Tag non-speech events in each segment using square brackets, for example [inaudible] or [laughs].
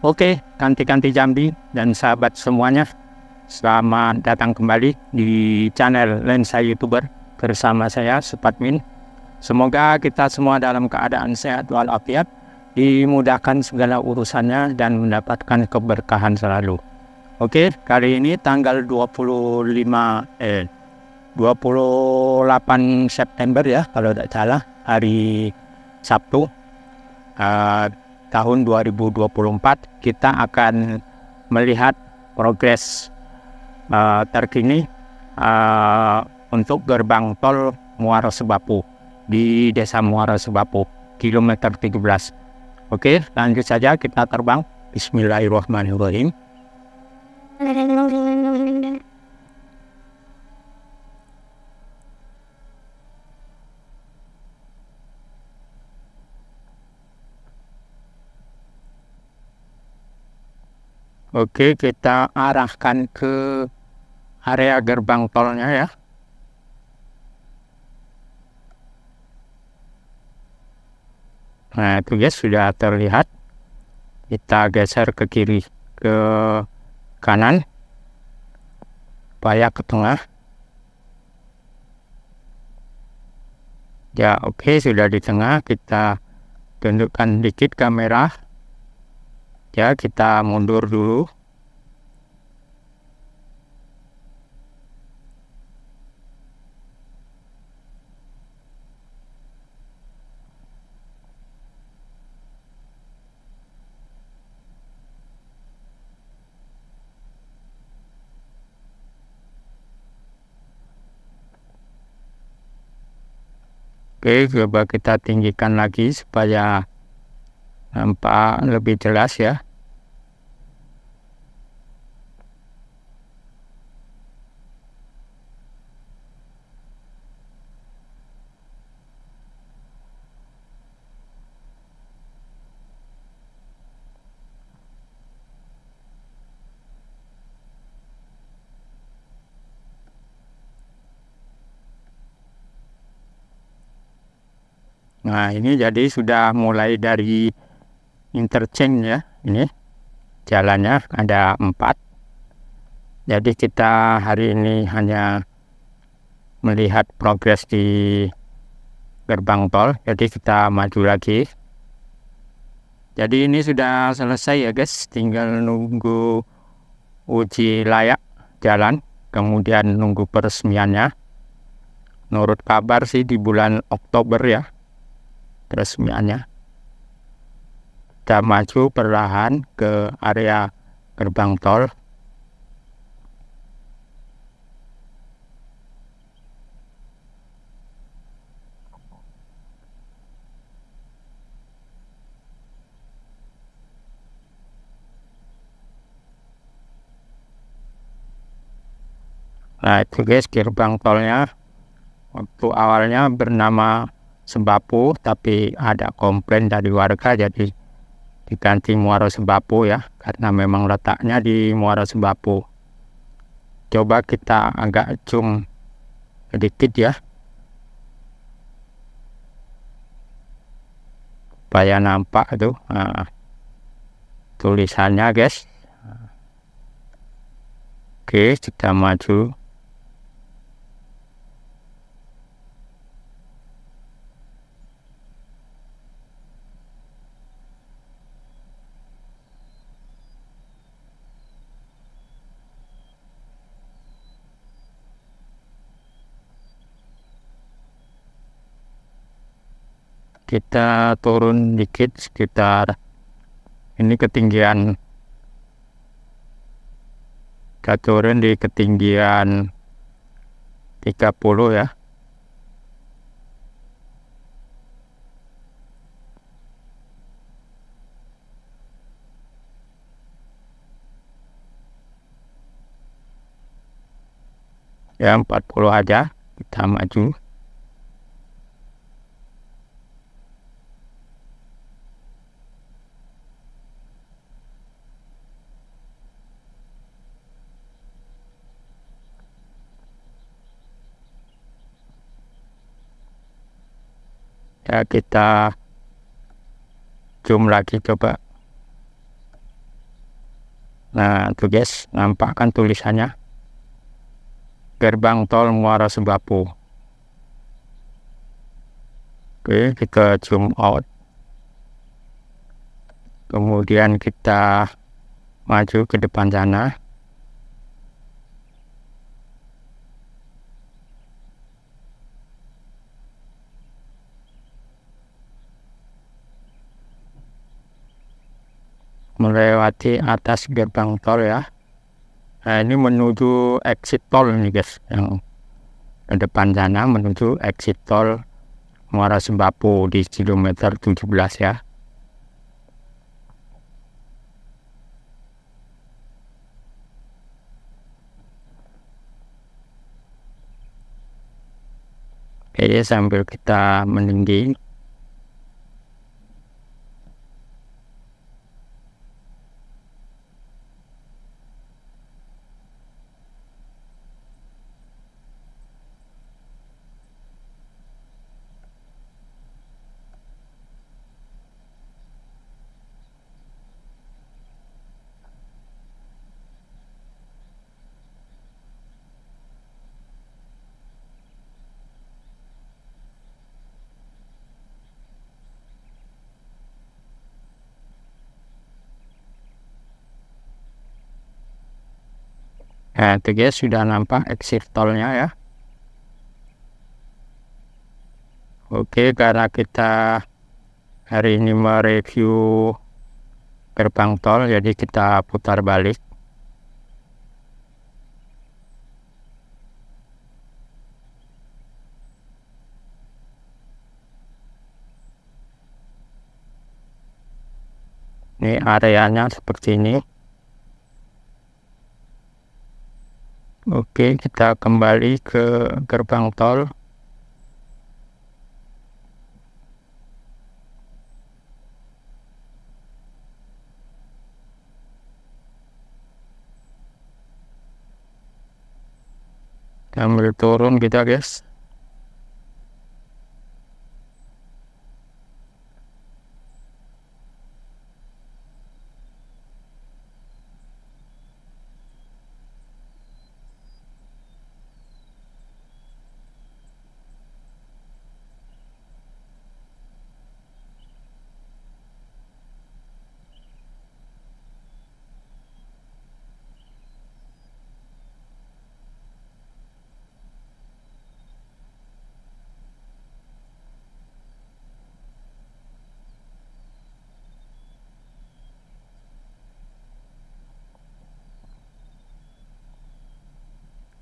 Oke, kanti-kanti Jambi dan sahabat semuanya, selamat datang kembali di channel Lensa Youtuber bersama saya, Supatmin. Semoga kita semua dalam keadaan sehat walafiat, dimudahkan segala urusannya dan mendapatkan keberkahan selalu. Oke, kali ini tanggal 25 eh 28 September ya kalau tidak salah hari Sabtu. Uh, tahun 2024 kita akan melihat progres uh, terkini uh, untuk gerbang tol Muara Sebapu di Desa Muara Sebapu kilometer 13. Oke, lanjut saja kita terbang. Bismillahirrahmanirrahim. [laughs] Oke, kita arahkan ke area gerbang tolnya ya. Nah, itu guys ya sudah terlihat. Kita geser ke kiri, ke kanan, supaya ke tengah. Ya, oke, sudah di tengah. Kita tundukkan dikit kamera ya kita mundur dulu Oke, coba kita tinggikan lagi supaya nampak lebih jelas ya Nah, ini jadi sudah mulai dari interchange ya ini jalannya ada empat jadi kita hari ini hanya melihat progres di gerbang tol jadi kita maju lagi jadi ini sudah selesai ya guys tinggal nunggu uji layak jalan kemudian nunggu peresmiannya menurut kabar sih di bulan Oktober ya peresmiannya kita maju perlahan ke area gerbang tol Nah itu guys gerbang tolnya Waktu awalnya bernama Sembapu Tapi ada komplain dari warga jadi diganti Muara Sebapu ya karena memang letaknya di Muara Sebapu coba kita agak zoom sedikit ya supaya nampak tuh nah, tulisannya guys oke kita maju kita turun dikit sekitar ini ketinggian kita turun di ketinggian 30 ya ya 40 aja kita maju ya kita zoom lagi coba nah tuh guys nampak kan tulisannya gerbang tol Muara Sebapu oke kita zoom out kemudian kita maju ke depan sana melewati atas gerbang tol ya. Nah, ini menuju exit tol nih guys, yang depan sana menuju exit tol Muara Sembapu di kilometer 17 ya. Oke, sambil kita meninggi Nah, itu guys sudah nampak exit tolnya ya. Oke, karena kita hari ini mereview gerbang tol, jadi kita putar balik. Ini areanya seperti ini. Oke, kita kembali ke gerbang tol. Ambil turun kita, guys.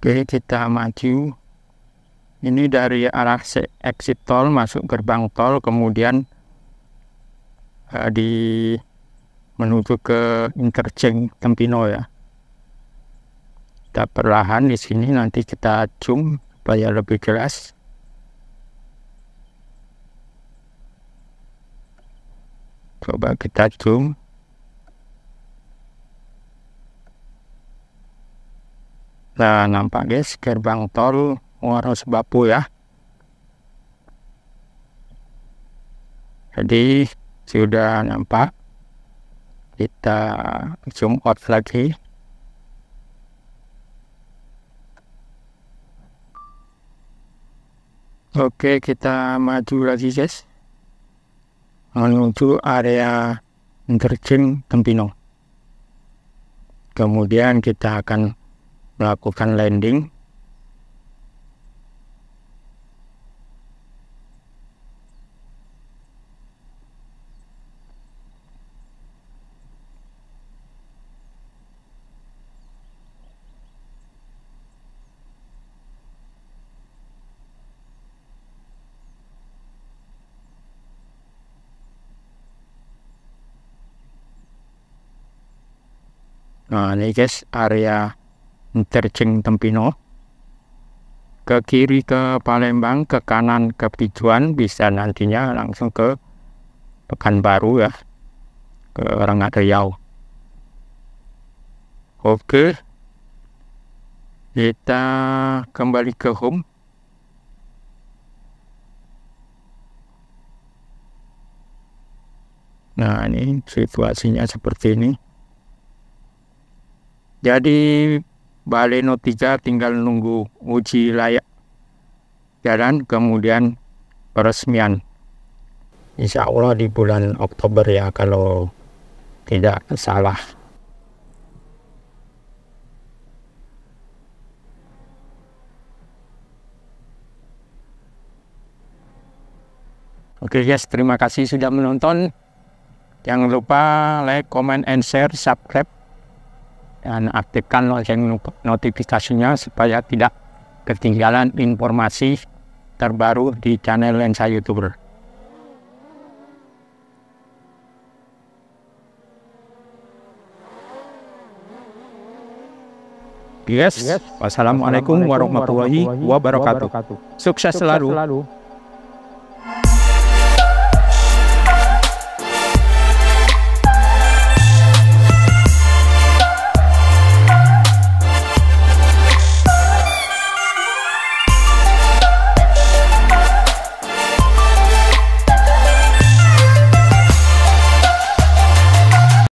Oke, kita maju. Ini dari arah exit tol masuk gerbang tol, kemudian uh, di menuju ke interchange Tempino ya. Kita perlahan di sini nanti kita zoom supaya lebih jelas. Coba kita zoom. Nah, nampak guys gerbang tol waros Bapu ya. Jadi sudah nampak. Kita zoom out lagi. Oke, kita maju lagi guys. Menuju area interchange tempino. Kemudian kita akan melakukan landing Nah, ini guys area Terjeng Tempino ke kiri ke Palembang ke kanan ke Pijuan bisa nantinya langsung ke Pekanbaru ya ke orang Rengat Riau oke kita kembali ke home Nah, ini situasinya seperti ini. Jadi Baleno 3 tinggal nunggu uji layak jalan kemudian peresmian. Insya Allah di bulan Oktober ya kalau tidak salah. Oke guys, terima kasih sudah menonton. Jangan lupa like, comment, and share, subscribe dan aktifkan lonceng notifikasinya supaya tidak ketinggalan informasi terbaru di channel Lensa YouTuber. Yes. yes. Wassalamualaikum warahmatullahi wabarakatuh. Sukses selalu.